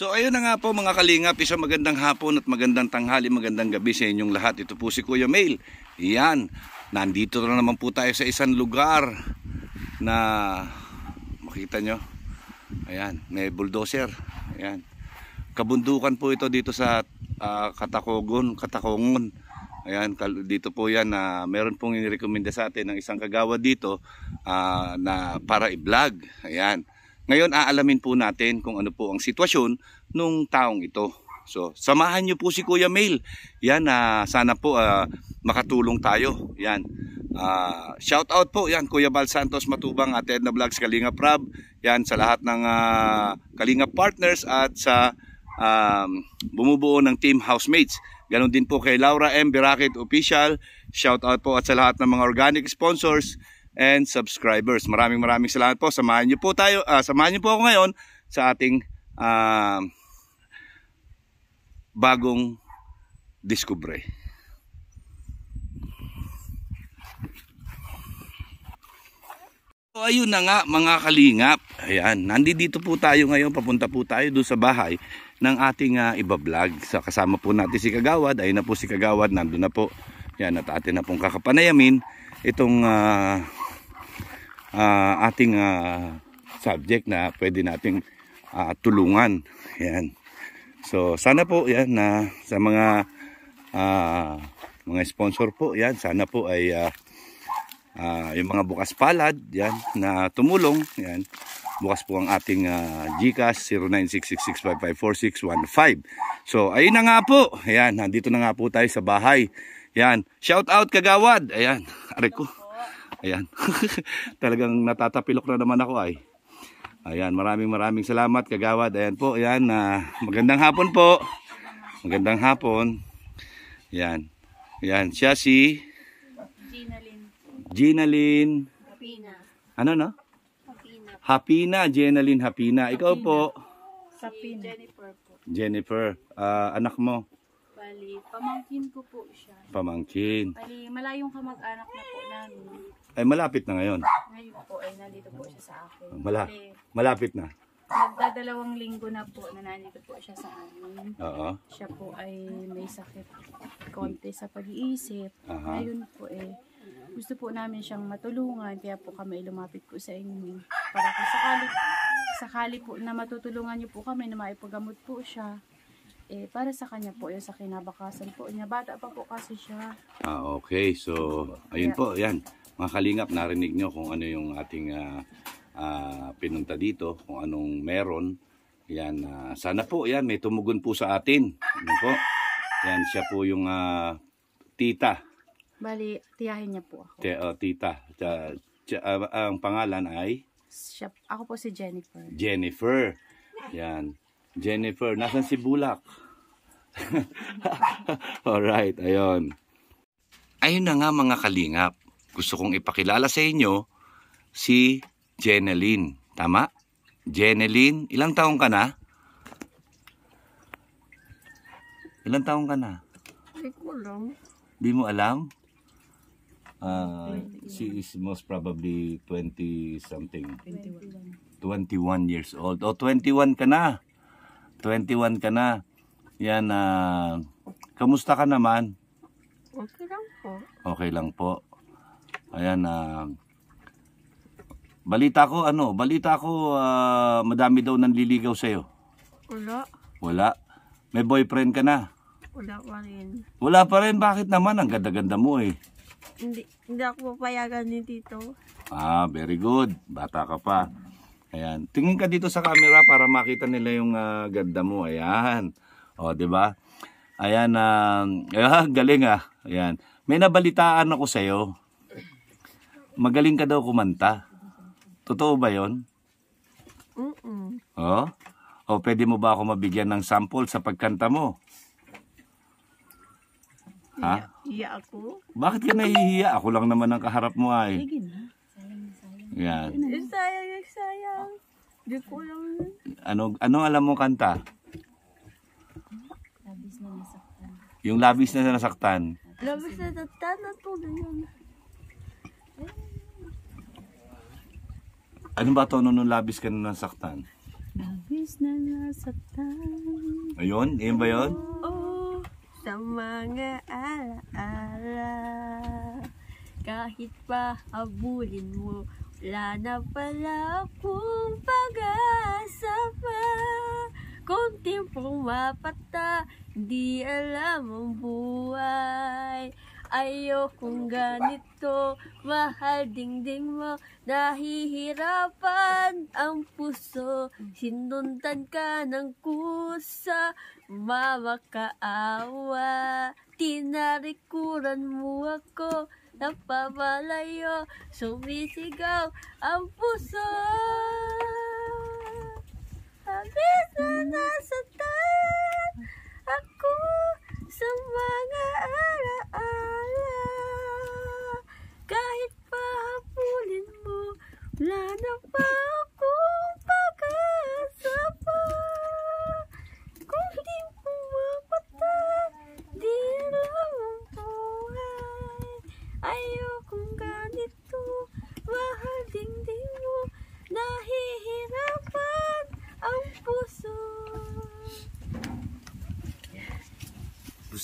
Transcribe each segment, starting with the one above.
So ayun na nga po mga kalingap, isang magandang hapon at magandang tanghali, magandang gabi sa inyong lahat. Ito po si Kuya Mail. Yan, nandito na naman po tayo sa isang lugar na makita nyo. Ayan, may bulldozer. Ayan. Kabundukan po ito dito sa uh, Katakogon, Katakongon. Ayan, dito po yan na uh, meron pong inirekomenda sa atin ng isang kagawa dito uh, na para i-vlog. Ayan. Ngayon aalamin po natin kung ano po ang sitwasyon nung taong ito. So samahan niyo po si Kuya Mail. Yan uh, sana po uh, makatulong tayo. Yan. Uh, ah, shout out po yan Kuya Bal Santos Matubang at Edna Vlogs Kalinga Prab. Yan sa lahat ng uh, Kalinga Partners at sa um, bumubuo ng team housemates. Ganon din po kay Laura M. Birakit Official. Shout out po at sa lahat ng mga organic sponsors and subscribers. Maraming maraming salamat po. Samahan niyo po tayo, uh, samahan niyo po ako ngayon sa ating uh, bagong diskubre. So ayun na nga mga kalingap. Ayan, nandito po tayo ngayon, papunta po tayo doon sa bahay ng ating uh, ah, iba vlog. Sa so, kasama po natin si Kagawad. Ayun na po si Kagawad, nandoon na po. Yan, at atin na pong kakapanayamin itong uh, uh, ating uh, subject na pwede nating uh, tulungan. Yan. So sana po yan na uh, sa mga uh, mga sponsor po yan sana po ay uh, uh, yung mga bukas palad yan na tumulong yan bukas po ang ating uh, GCash 09666554615. so ayun na nga po Ayan, nandito na nga po tayo sa bahay yan shout out kagawad ayan are ko Ayan. Talagang natatapilok na naman ako ay. Ayan, maraming maraming salamat kagawad. Ayan po, ayan. Uh, magandang hapon po. Magandang hapon. Ayan. Ayan, siya si... Gina Lynn. Gina Hapina. Ano no? Hapina. Hapina, Gina Lynn Hapina. Ikaw po. Sapina. Si Jennifer po. Jennifer, uh, anak mo? Bali, pamangkin ko po siya. Pamangkin. Bali, malayong kamag-anak na po namin. Ay malapit na ngayon. Ngayon po ay nandito po siya sa akin. Mala Kasi malapit na. Nagdadalawang linggo na po na nandito po siya sa amin. Oo. Siya po ay may sakit konti sa pag-iisip. Aha. Ngayon po eh, gusto po namin siyang matulungan. Kaya po kami lumapit po sa inyo. Para kung sakali, sakali po na matutulungan niyo po kami na maipagamot po siya. Eh, para sa kanya po, yung sa kinabakasan po niya. Bata pa po kasi siya. Ah, okay. So, ayun po, yan. Mga kalingap, narinig nyo kung ano yung ating uh, uh, pinunta dito, kung anong meron. Yan, uh, sana po, yan, may tumugon po sa atin. Ano po? Yan, siya po yung uh, tita. Bali, tiyahin niya po ako. T oh, tita. Siya, uh, ang pangalan ay? Siya, ako po si Jennifer. Jennifer. Yan. Jennifer, nasan si Bulak? Alright, ayun. Ayun na nga mga kalingap gusto kong ipakilala sa inyo si Jeneline. Tama? Jeneline, ilang taong ka na? Ilang taong ka na? Hindi ko alam. Hindi mo alam? Uh, she is most probably 20 something. 21. 21 years old. oh, 21 ka na. 21 ka na. Yan, uh, kamusta ka naman? Okay lang po. Okay lang po. Ayan, uh, balita ko, ano, balita ko, uh, madami daw nanliligaw sa'yo. Wala. Wala. May boyfriend ka na? Wala pa rin. Wala pa rin? Bakit naman? Ang ganda-ganda mo eh. Hindi, hindi ako papayagan ni Tito. Ah, very good. Bata ka pa. Ayan. Tingin ka dito sa camera para makita nila yung uh, ganda mo. Ayan. O, oh, di ba? Ayan, uh, ah, galing ah. Ayan. May nabalitaan ako sa'yo magaling ka daw kumanta. Totoo ba yon? Mm -mm. Oh? O oh, pwede mo ba ako mabigyan ng sample sa pagkanta mo? Ha? Iya ako. Bakit ka nahihiya? Ako lang naman ang kaharap mo ay. Sige na. Yan. Sayang, sayang. Di ko alam. Ano, ano alam mo kanta? Labis na nasaktan. Yung labis na nasaktan. Labis na nasaktan. Ano to? Ano ba tono nung labis ka nung nasaktan? Labis na nasaktan. Ayun? Ayun ba yun? Oo. Oh, sa mga alaala. -ala. Kahit pa abulin mo, wala na pala akong pag-asa pa. Kung timpong mapata, di alam ang buhay. Ayokong ganito, mahal dingding mo Nahihirapan ang puso, sinundan ka ng kusa Mama kaawa, tinarikuran mo ako Napapalayo, sumisigaw ang puso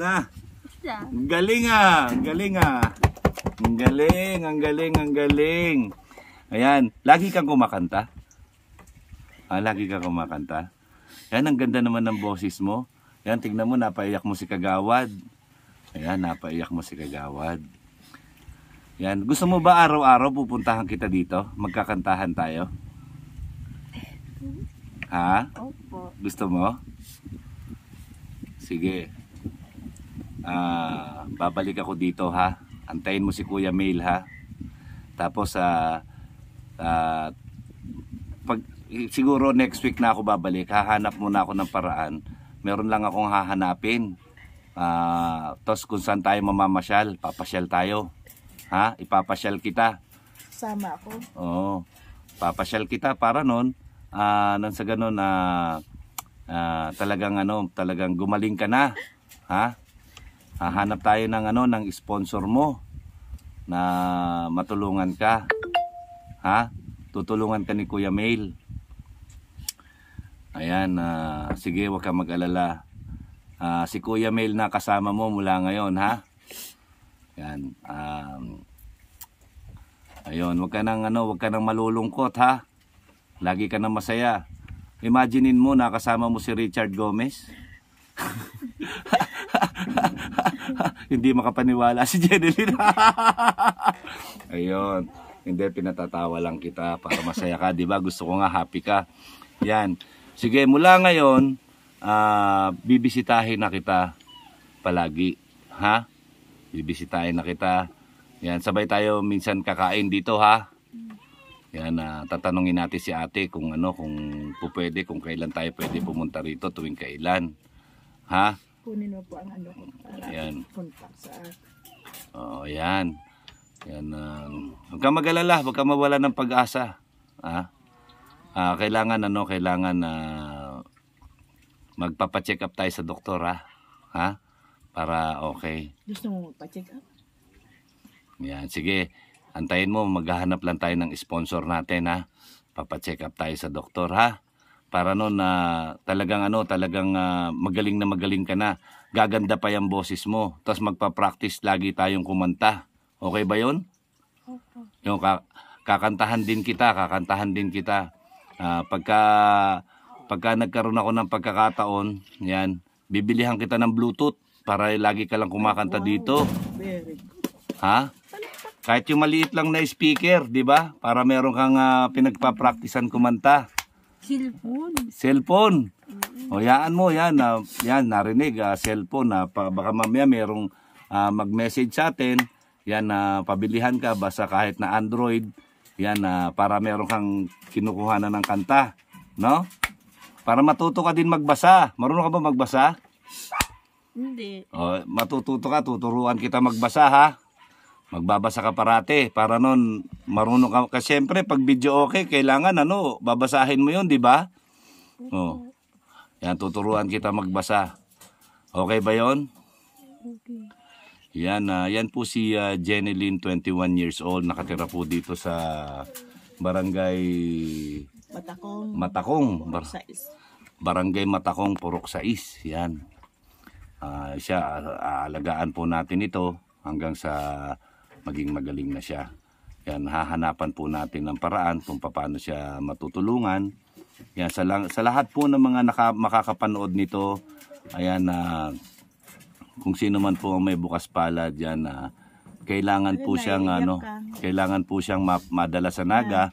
na. Galing ah, galing ah. Ang galing, ang galing, ang galing. Ayan, lagi kang kumakanta? Ah, lagi kang kumakanta? Ayan, ang ganda naman ng boses mo. Ayan, tignan mo, napaiyak mo si Kagawad. Ayan, napaiyak mo si Kagawad. Ayan, gusto mo ba araw-araw pupuntahan kita dito? Magkakantahan tayo? Ha? Opo. Gusto mo? Sige uh, babalik ako dito ha. Antayin mo si Kuya Mail ha. Tapos sa uh, uh, ah, pag siguro next week na ako babalik. Hahanap muna ako ng paraan. Meron lang akong hahanapin. Uh, ah, tapos kung saan tayo mamamasyal, papasyal tayo. Ha? Ipapasyal kita. Sama ako. Oo. Papasyal kita para noon uh, nang sa ganun na uh, uh, talagang ano, talagang gumaling ka na. Ha? hahanap tayo ng ano ng sponsor mo na matulungan ka. Ha? Tutulungan ka ni Kuya Mail. Ayan, uh, sige, wag ka mag-alala. Uh, si Kuya Mail na kasama mo mula ngayon, ha? Ayan, um, ayun, wag ka nang ano, wag ka nang malulungkot, ha? Lagi ka nang masaya. imaginein mo nakasama mo si Richard Gomez. hindi makapaniwala si Jeneline. Ayun. Hindi, pinatatawa lang kita para masaya ka, di ba? Gusto ko nga happy ka. Yan. Sige, mula ngayon, uh, bibisitahin na kita palagi. Ha? Bibisitahin na kita. Yan, sabay tayo minsan kakain dito, ha? Yan, uh, tatanungin natin si ate kung ano, kung pupwede, kung kailan tayo pwede pumunta rito tuwing kailan. Ha? kunin mo po ang ano ko para Ayan. contact sa Oo, yan. Yan. Uh, huwag kang mag-alala. Huwag kang mawala ng pag-asa. Ah? Ah, kailangan ano, kailangan na uh, magpapa-check up tayo sa doktor ha. Ah, ha? Para okay. Gusto mo magpa check up? Yan, sige. Antayin mo, maghahanap lang tayo ng sponsor natin ha. Papa-check up tayo sa doktor ha para no na talagang ano, talagang uh, magaling na magaling ka na. Gaganda pa yung boses mo. Tapos magpa-practice lagi tayong kumanta. Okay ba 'yon? Opo. Yung ka- kakantahan din kita, kakantahan din kita. Uh, pagka pagka nagkaroon ako ng pagkakataon, 'yan, bibilihan kita ng Bluetooth para lagi ka lang kumakanta wow. dito. Ha? Kahit yung maliit lang na speaker, 'di ba? Para meron kang uh, pinagpapracticean kumanta. Cellphone. Cellphone. Mm-hmm. O yaan mo, yan, uh, yan narinig, uh, cellphone. Uh, baka mamaya merong uh, mag-message sa atin. Yan, uh, pabilihan ka basta kahit na Android. Yan, uh, para meron kang kinukuha na ng kanta. No? Para matuto ka din magbasa. Marunong ka ba magbasa? Hindi. O, matututo ka, tuturuan kita magbasa ha. Magbabasa ka parate para noon marunong ka. Kasi siyempre pag video okay, kailangan ano, babasahin mo 'yon, 'di ba? Oh. Yan tuturuan kita magbasa. Okay ba 'yon? Okay. Yan, uh, yan po si uh, Jeneline, 21 years old, nakatira po dito sa Barangay Matakong. Matakong. Bar Barangay Matakong, Purok 6. Yan. Uh, siya, ah, alagaan po natin ito hanggang sa maging magaling na siya. Yan, hahanapan po natin ng paraan kung paano siya matutulungan. Yan, sa, lang, sa lahat po ng mga naka, makakapanood nito, ayan na uh, kung sino man po ang may bukas pala diyan na uh, kailangan Ay, po siyang ano, kailangan po siyang ma madala sa naga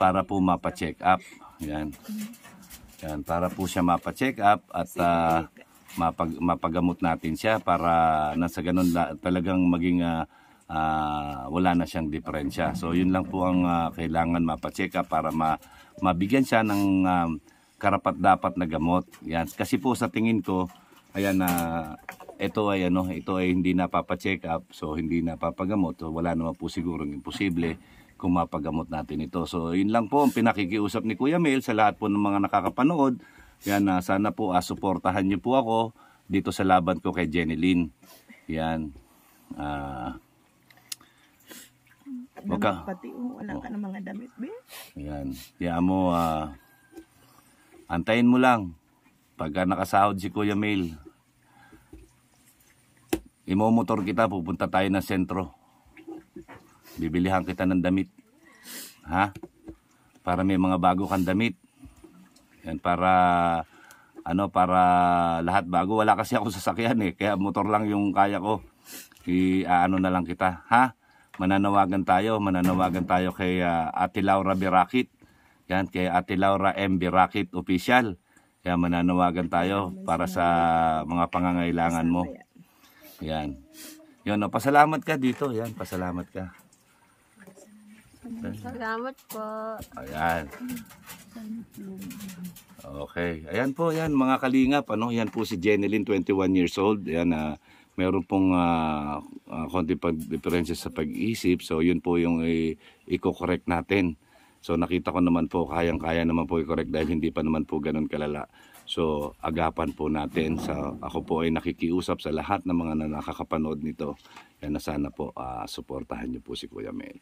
para po mapa-check up. Yan. Yan para po siya mapa-check up at uh, mapag mapagamot natin siya para nasa ganun talagang maging uh, uh, wala na siyang diferensya. So yun lang po ang uh, kailangan mapacheka para ma mabigyan siya ng um, ah, karapat dapat na gamot. Yan. Kasi po sa tingin ko, ayan na uh, ito ay ano, ito ay hindi napapacheck up, so hindi napapagamot. So wala naman po sigurong imposible kung mapagamot natin ito. So yun lang po ang pinakikiusap ni Kuya Mel sa lahat po ng mga nakakapanood. Yan, uh, sana po asuportahan suportahan niyo po ako dito sa laban ko kay Jenny Lynn. Yan. Ah... Uh, Damit Waka. pati, oh, wala oh. ka ng mga damit, be. Ayan. Kaya mo, ah, antayin mo lang. Pagka nakasahod si Kuya Mail, imomotor kita, pupunta tayo ng sentro. Bibilihan kita ng damit. Ha? Para may mga bago kang damit. Yan, para ano para lahat bago wala kasi ako sasakyan eh kaya motor lang yung kaya ko i ano na lang kita ha mananawagan tayo, mananawagan tayo kay uh, Ate Laura Birakit. Yan, kay Ate Laura M. Birakit Official. Kaya mananawagan tayo para sa mga pangangailangan mo. Yan. Yun, no, pasalamat ka dito. Yan, pasalamat ka. Salamat po. Ayan. Okay. Ayan po, yan mga kalingap. Ano? Yan po si Jeneline, 21 years old. Yan, uh, meron pong uh, uh, konti pag difference sa pag-isip. So, yun po yung i-correct natin. So, nakita ko naman po, kayang-kaya naman po i-correct dahil hindi pa naman po ganun kalala. So, agapan po natin. So, ako po ay nakikiusap sa lahat ng mga na nakakapanood nito. Yan na sana po, uh, suportahan niyo po si Kuya Mail.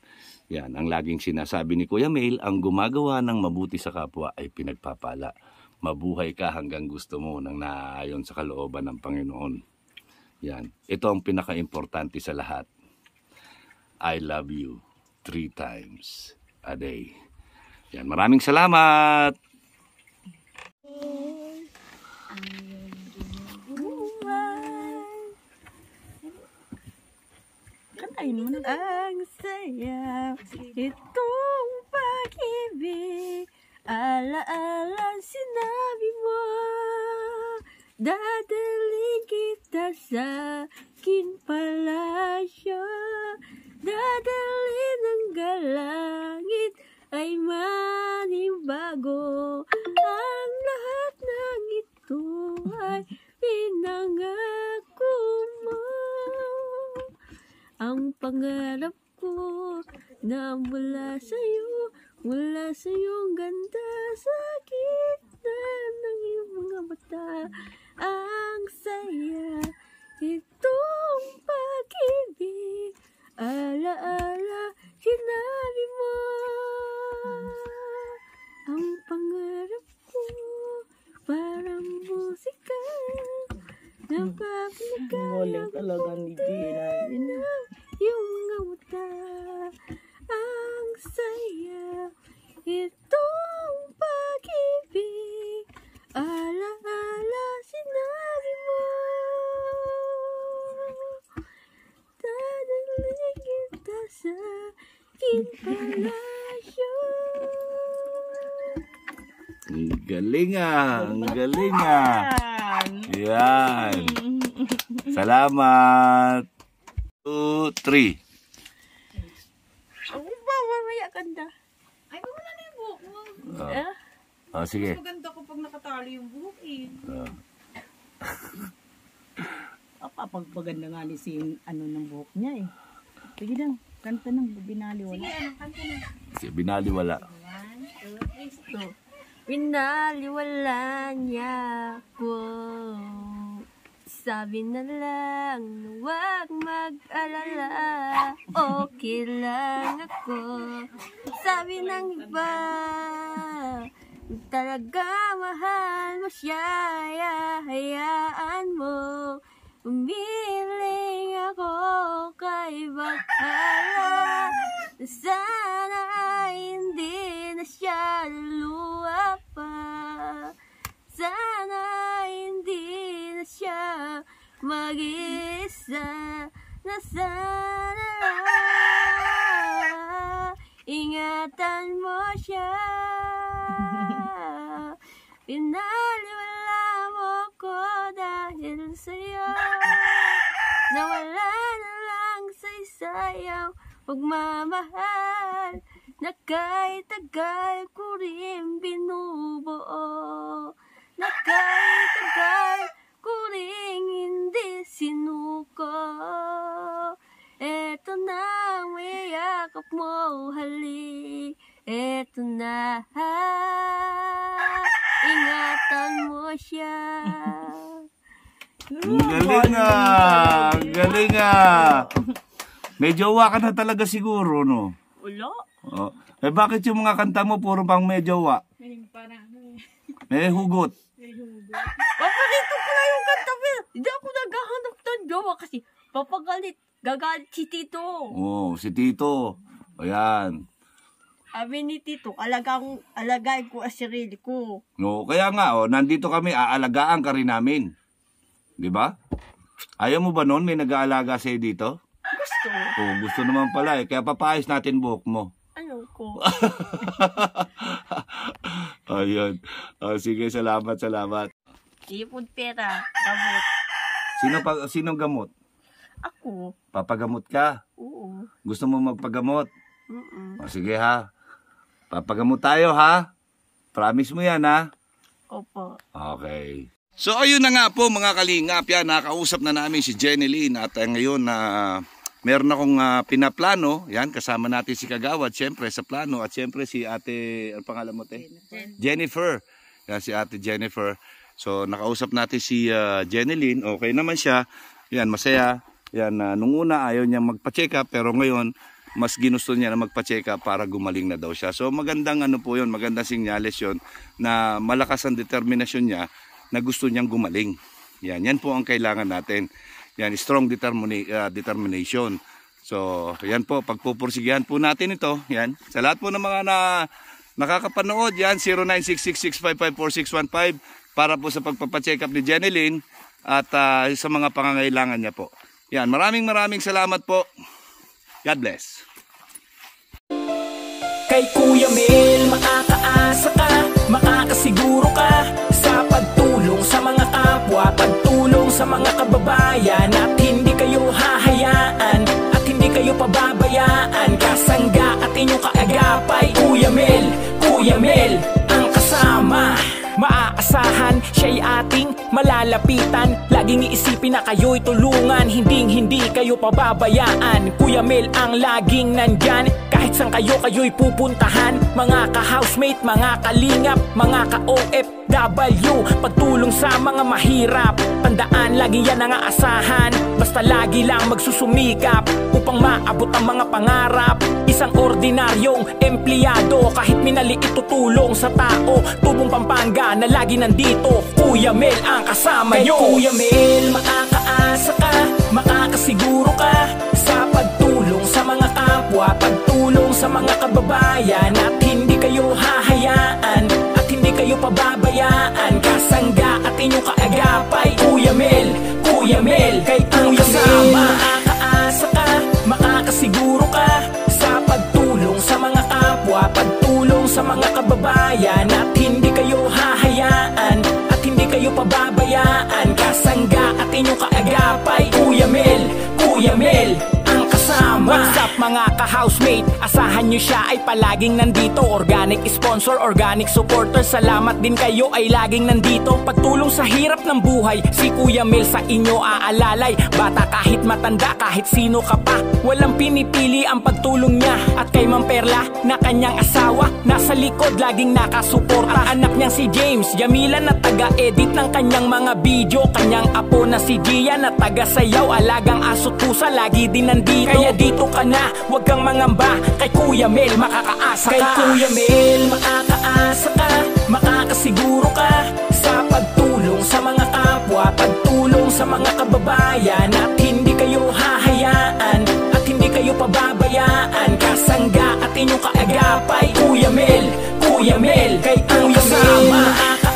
Yan, ang laging sinasabi ni Kuya Mail, ang gumagawa ng mabuti sa kapwa ay pinagpapala. Mabuhay ka hanggang gusto mo nang naayon sa kalooban ng Panginoon. Yan. Ito ang pinaka-importante sa lahat. I love you three times a day. Yan. Maraming salamat! Kantain mo na. Ang saya. It sa akin palasyo Dadalhin ang galangit ay manibago Ang lahat ng ito ay pinangako mo Ang pangarap ko na mula sa'yo Mula sa'yong ganda sa gitna ng iyong mga mata Ang saya Ala-ala, sinabi mo Ang pangarap ko Parang musika Napapinagaya ko talaga ni Gina Yung mga mata Ang saya Itong pag-ibig Ala-ala, sinabi mo people like Ang galing ah. Ang galing ah. Yan. Salamat. Two, three. wow, ba? Mamaya kanda. Ay, wala na yung buhok mo. Ah. ah. Ah, sige. Mas maganda ko pag nakatali yung buhok eh. Ah. Papagpaganda nga ni si ano ng buhok niya eh. Sige lang. Kanta ng binali wala. Sige, ano, kanta na. Sige, binali wala. One, two, three, two. Binali wala niya ako. Sabi na lang, huwag mag-alala, okay lang ako. Sabi ng iba, talaga mahal mo siya, hayaan mo. Umiling ako kay Bakala na sana hindi na siya luluwa pa. Sana hindi na siya mag-isa na sana ingatan mo siya. Pinag pagmamahal na kahit tagal ko rin binubuo na kahit tagal ko rin hindi sinuko eto na may yakap mo halik eto na ha ingatan mo siya Galing ah! nga! Galing nga! Ah! May jowa ka na talaga siguro, no? Ulo? Oh. Eh bakit yung mga kanta mo puro pang may jowa? May parang... Eh. May hugot. May hugot. Bakit Paparito ko na yung kanta mo. Hindi ako naghahanap ng jowa kasi papagalit. Gagalit si Tito. Oo, oh, si Tito. Ayan. Sabi ni Tito, alagang, alagay ko ang sarili ko. No, kaya nga, oh, nandito kami, aalagaan ka rin namin. Di ba? Ayaw mo ba noon may nag-aalaga sa'yo dito? gusto. Oh, gusto naman pala eh. Kaya papayos natin buhok mo. Ayaw ko. Ayun. Oh, sige, salamat, salamat. Ipon pera, gamot. Sino pa, sino gamot? Ako. Papagamot ka? Oo. Gusto mo magpagamot? Oo. O, oh, sige ha. Papagamot tayo ha. Promise mo yan ha. Opo. Okay. So ayun na nga po mga kalingap, yan nakausap na namin si Jenny Lynn at eh, ngayon na uh, Meron akong uh, pinaplano, yan, kasama natin si Kagawad, siyempre, sa plano, at siyempre si ate, ang pangalan mo, te? Jennifer. Jennifer. Yan, si ate Jennifer. So, nakausap natin si uh, ah, Jenilyn, okay naman siya, yan, masaya. Yan, uh, nung una, ayaw niya magpa-check up, pero ngayon, mas ginusto niya na magpa-check up para gumaling na daw siya. So, magandang ano po yun, magandang sinyales yun, na malakas ang determinasyon niya na gusto niyang gumaling. Yan, yan po ang kailangan natin. Yan, strong determina uh, determination. So, yan po, pagpupursigyan po natin ito. Yan, sa lahat po ng mga na nakakapanood, yan, 0966655465 para po sa pagpapacheck up ni Jenilyn at uh, sa mga pangangailangan niya po. Yan, maraming maraming salamat po. God bless. Kay Kuya Mel, maak Kuya Mel ang kasama Maaasahan, siya'y ating malalapitan Laging iisipin na kayo'y tulungan Hinding hindi kayo pababayaan Kuya Mel ang laging nandyan Kahit saan kayo kayo'y pupuntahan Mga ka-housemate, mga kalingap, mga ka-OFW Pagtulong sa mga mahirap tandaan Lagi yan ang aasahan Basta lagi lang magsusumikap Upang maabot ang mga pangarap Isang ordinaryong empleyado Kahit minaliit tutulong sa tao Tubong Pampanga na lagi nandito Kuya Mel ang kasama nyo Kay Kuya Mel, makakaasa ka Makakasiguro ka Sa pagtulong sa mga kapwa Pagtulong sa mga kababayan At hindi kayo hahayaan At hindi kayo pababayaan Kasangga natin kaagapay Kuya Mel, Kuya Mel Kay Kuya Mel Makakaasa ka, makakasiguro ka Sa pagtulong sa mga kapwa Pagtulong sa mga kababayan At hindi kayo hahayaan At hindi kayo pababayaan Kasangga at inyong kaagapay Kuya Mel, Kuya Mel What's up mga ka-housemate? Asahan nyo siya ay palaging nandito Organic sponsor, organic supporter Salamat din kayo ay laging nandito Pagtulong sa hirap ng buhay Si Kuya Mel sa inyo aalalay Bata kahit matanda, kahit sino ka pa Walang pinipili ang pagtulong niya At kay Ma'am Perla na kanyang asawa Nasa likod laging nakasuporta Ang anak niyang si James, Yamila na taga-edit ng kanyang mga video Kanyang apo na si Gia na taga-sayaw Alagang aso pusa, lagi din nandito Kaya dito Matuto ka na, huwag kang mangamba Kay Kuya Mel makakaasa ka Kay Kuya Mel makakaasa ka Makakasiguro ka Sa pagtulong sa mga kapwa Pagtulong sa mga kababayan At hindi kayo hahayaan At hindi kayo pababayaan Kasangga at inyong kaagapay Kuya Mel, Kuya Mel Kay Kuya Mel makakaasa